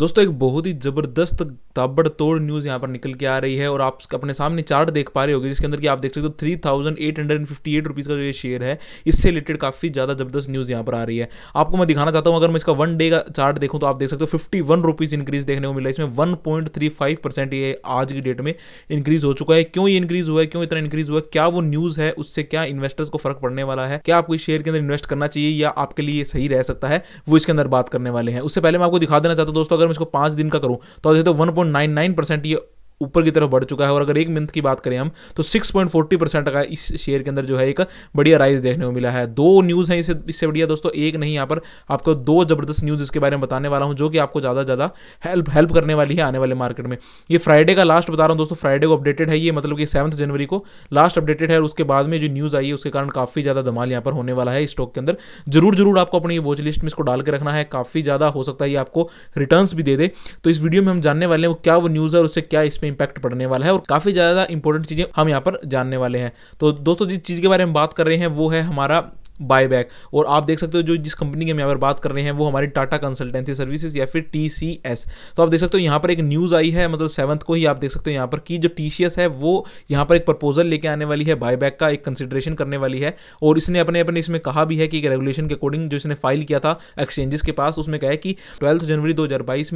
दोस्तों एक बहुत ही ज़बरदस्त ताबड़तोड़ न्यूज़ यहाँ पर निकल के आ रही है और आप अपने सामने चार्ट देख पा रहे होगे जिसके अंदर कि आप देख सकते हो three thousand eight hundred and fifty eight rupees का जो ये शेयर है इससे रिलेटेड काफ़ी ज़्यादा जबरदस्त न्यूज़ यहाँ पर आ रही है आपको मैं दिखाना चाहता हूँ अगर मैं इसका वन डे का चार्ट देखूँ तो आप देख सकते हो फिफ्टी वन रुपीज़ इंक्रीज़ देखने को मिला इसमें one point three five percent ये आज की डेट में इंक्रीज़ हो चुका है क्यों ये इंक्रीज़ हुआ है क्यों इतना इंक्रीज़ हुआ है क्या वो न्यूज़ है उससे क्या इन्वेस्टर्स को फर्क पड़ने वाला है क्या आपको इस शेयर के अंदर इन्वेस्ट करना चाहिए या आपके लिए सही रह सकता है वो इसके अंदर बात करने वाले हैं उससे पहले मैं आपको दिखा देना चाहता हूँ दोस्तों अगर मैं इसको पाँच दिन का करूँ तो जैसे वन नाइन नाइन परसेंट ये ऊपर की तरफ बढ़ चुका है और अगर एक मंथ की बात करें हम तो सिक्स पॉइंट फोर्टी परसेंट का इस शेयर के अंदर जो है एक बढ़िया राइज देखने को मिला है दो न्यूज़ हैं इससे इससे बढ़िया दोस्तों एक नहीं यहाँ पर आपको दो ज़बरदस्त न्यूज़ इसके बारे में बताने वाला हूँ जो कि आपको ज़्यादा ज़्यादा हेल्प हेल्प करने वाली है आने वाले मार्केट में ये फ्राइडे का लास्ट बता रहा हूँ दोस्तों फ्राइडे को अपडेटेड है ये मतलब कि सेवंथ जनवरी को लास्ट अपडेटेड है और उसके बाद में जो न्यूज़ आई है उसके कारण काफ़ी ज़्यादा धमाल यहाँ पर होने वाला है स्टॉक के अंदर जरूर जरूर आपको अपनी वॉच लिस्ट में इसको डाल के रखना है काफ़ी ज़्यादा हो सकता है ये आपको रिटर्न भी दे दे तो इस वीडियो में हम जानने वाले हैं क्या वो न्यूज़ है और उससे क्या इसमें इंपैक्ट पड़ने वाला है और काफ़ी ज़्यादा इंपॉर्टेंट चीज़ें हम यहाँ पर जानने वाले हैं तो दोस्तों जिस चीज़ के बारे में बात कर रहे हैं वो है हमारा बायबैक और आप देख सकते हो जो जिस कंपनी की हम यहाँ पर बात कर रहे हैं वो हमारी टाटा कंसल्टेंसी सर्विसेज या फिर टी तो आप देख सकते हो यहाँ पर एक न्यूज़ आई है मतलब सेवंथ को ही आप देख सकते हो यहाँ पर कि जो टी है वो यहाँ पर एक प्रपोजल लेके आने वाली है बायबैक का एक कंसिडरेशन करने वाली है और इसने अपने अपने इसमें कहा भी है कि रेगुलेशन के अकॉर्डिंग जो इसने फाइल किया था एक्सचेंजेस के पास उसमें कहा है कि ट्वेल्थ जनवरी दो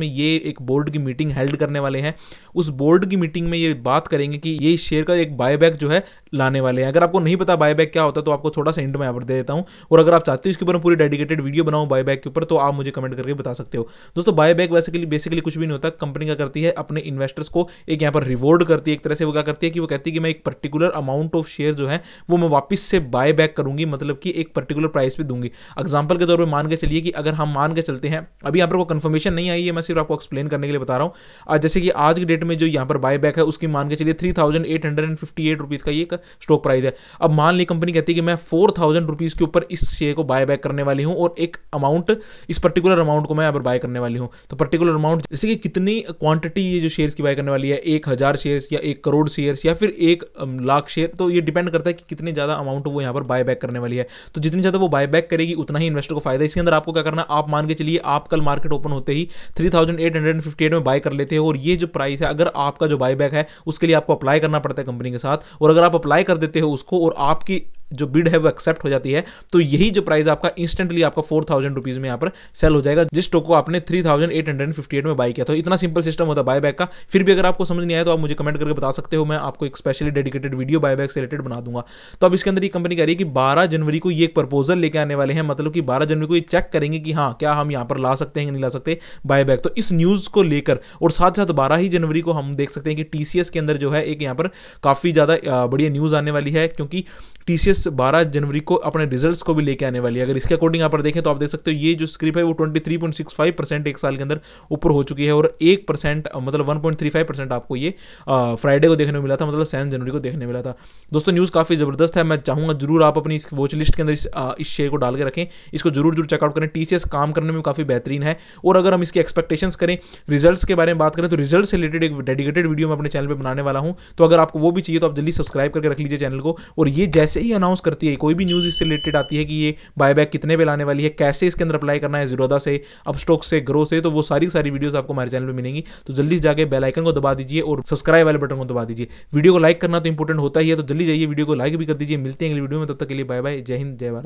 में ये एक बोर्ड की मीटिंग हेल्ड करने वाले हैं उस बोर्ड की मीटिंग में ये बात करेंगे कि ये शेयर का एक बायबैक जो है लाने वाले हैं अगर आपको नहीं पता बायबैक क्या होता तो आपको थोड़ा सा इंड में यहाँ पर दे देता हूँ और अगर आप चाहते हो इसके ऊपर पूरी डेडिकेटेड वीडियो बनाऊँ बैक के ऊपर तो आप मुझे कमेंट करके बता सकते हो दोस्तों बाय बैक वैसे के लिए बेसिकली कुछ भी नहीं होता कंपनी क्या करती है अपने इन्वेस्टर्स को एक यहाँ पर रिवॉर्ड करती है एक तरह से वो क्या करती है कि वो कहती है कि मैं एक पर्टिकुलर अमाउंट ऑफ शेयर जो है वो मैं वापस से बाय बैक करूंगी मतलब कि एक पर्टिकुलर प्राइस पर दूंगी एग्जाम्पल के तौर पर मान के चलिए कि अगर हम मान के चलते हैं अभी यहाँ पर कोई कन्फर्मेशन नहीं आई है मैं सिर्फ आपको एक्सप्लेन करने के लिए बता रहा हूँ जैसे कि आज के डेट में जो यहाँ पर बाय बैक है उसकी मान के चलिए three thousand eight hundred and fifty eight rupees का ये स्टॉक प्राइस है अब मान ली कंपनी कहती है कि मैं फोर थाउजेंड रुपीज़ जिसके ऊपर इस शेयर को बाय बैक करने वाली हूँ और एक अमाउंट इस पर्टिकुलर अमाउंट को मैं यहाँ पर बाय करने वाली हूँ तो पर्टिकुलर अमाउंट जैसे कि कितनी क्वांटिटी ये जो शेयर्स की बाय करने वाली है एक हज़ार शेयर्स या एक करोड़ शेयर्स या फिर एक लाख शेयर तो ये डिपेंड करता है कि कितने ज़्यादा अमाउंट वो यहाँ पर बाय बैक करने वाली है तो जितनी ज़्यादा वो बाय बैक करेगी उतना ही इन्वेस्टर को फायदा इसके अंदर आपको क्या करना आप मान के चलिए आप कल मार्केट ओपन होते ही थ्री में बाय कर लेते हैं और ये जो प्राइस है अगर आपका जो बाय बैक है उसके लिए आपको अप्लाई करना पड़ता है कंपनी के साथ और अगर आप अप्लाई कर देते हो उसको और आपकी जो बिड है वो एक्सेप्ट हो जाती है तो यही जो प्राइस आपका इंस्टेंटली आपका फोर थाउजेंड रुपीज में यहाँ पर सेल हो जाएगा जिस स्टॉक को आपने three thousand eight hundred fifty eight में बाय किया था तो इतना सिंपल सिस्टम होता है बायबैक का फिर भी अगर आपको समझ नहीं आया तो आप मुझे कमेंट करके बता सकते हो मैं आपको एक स्पेशली डेडिकेटेड वीडियो बाय से रिलेटेड बना दूंगा तो अब इसके अंदर ये कंपनी कह रही है कि बारह जनवरी को ये एक प्रपोजल लेकर आने वाले हैं मतलब कि बारह जनवरी को ये चेक करेंगे कि हाँ क्या हम यहाँ पर ला सकते हैं नहीं ला सकते बायबैक तो इस न्यूज़ को लेकर और साथ साथ बारह ही जनवरी को हम देख सकते हैं कि टीसीएस के अंदर जो है एक यहाँ पर काफ़ी ज़्यादा बढ़िया न्यूज़ आने वाली है क्योंकि टीसीएस पुलिस 12 जनवरी को अपने रिजल्ट्स को भी लेके आने वाली है अगर इसके अकॉर्डिंग यहाँ पर देखें तो आप देख सकते हो ये जो स्क्रिप है वो 23.65 परसेंट एक साल के अंदर ऊपर हो चुकी है और एक परसेंट मतलब 1.35 परसेंट आपको ये फ्राइडे को देखने को मिला था मतलब सेवन जनवरी को देखने मिला था दोस्तों न्यूज़ काफ़ी ज़बरदस्त है मैं चाहूँगा जरूर आप अपनी इस वॉच लिस्ट के अंदर इस, शेयर को डाल के रखें इसको जरूर जरूर चेकआउट करें टी काम करने में काफ़ी बेहतरीन है और अगर हम इसकी एक्सपेक्टेशन करें रिजल्ट के बारे में बात करें तो रिजल्ट से रिलेटेड एक डेडिकेटेड वीडियो मैं अपने चैनल पर बनाने वाला हूँ तो अगर आपको वो भी चाहिए तो आप जल्दी सब्सक्राइब करके रख लीजिए चैनल को और ये जैसे ही अनाउंस करती है कोई भी न्यूज़ इससे रिलेटेड आती है कि ये बायबैक कितने पे लाने वाली है कैसे इसके अंदर अप्लाई करना है जीरोदा से स्टॉक से ग्रो से तो वो सारी सारी वीडियोस आपको हमारे चैनल पर मिलेंगी तो जल्दी जाके बेल आइकन को दबा दीजिए और सब्सक्राइब वाले बटन को दबा दीजिए वीडियो को लाइक करना तो इंपॉर्टेंट होता ही है तो जल्दी जाइए वीडियो को लाइक भी कर दीजिए मिलते हैं अगली वीडियो में तब तक के लिए बाय बाय जय हिंद जय भारत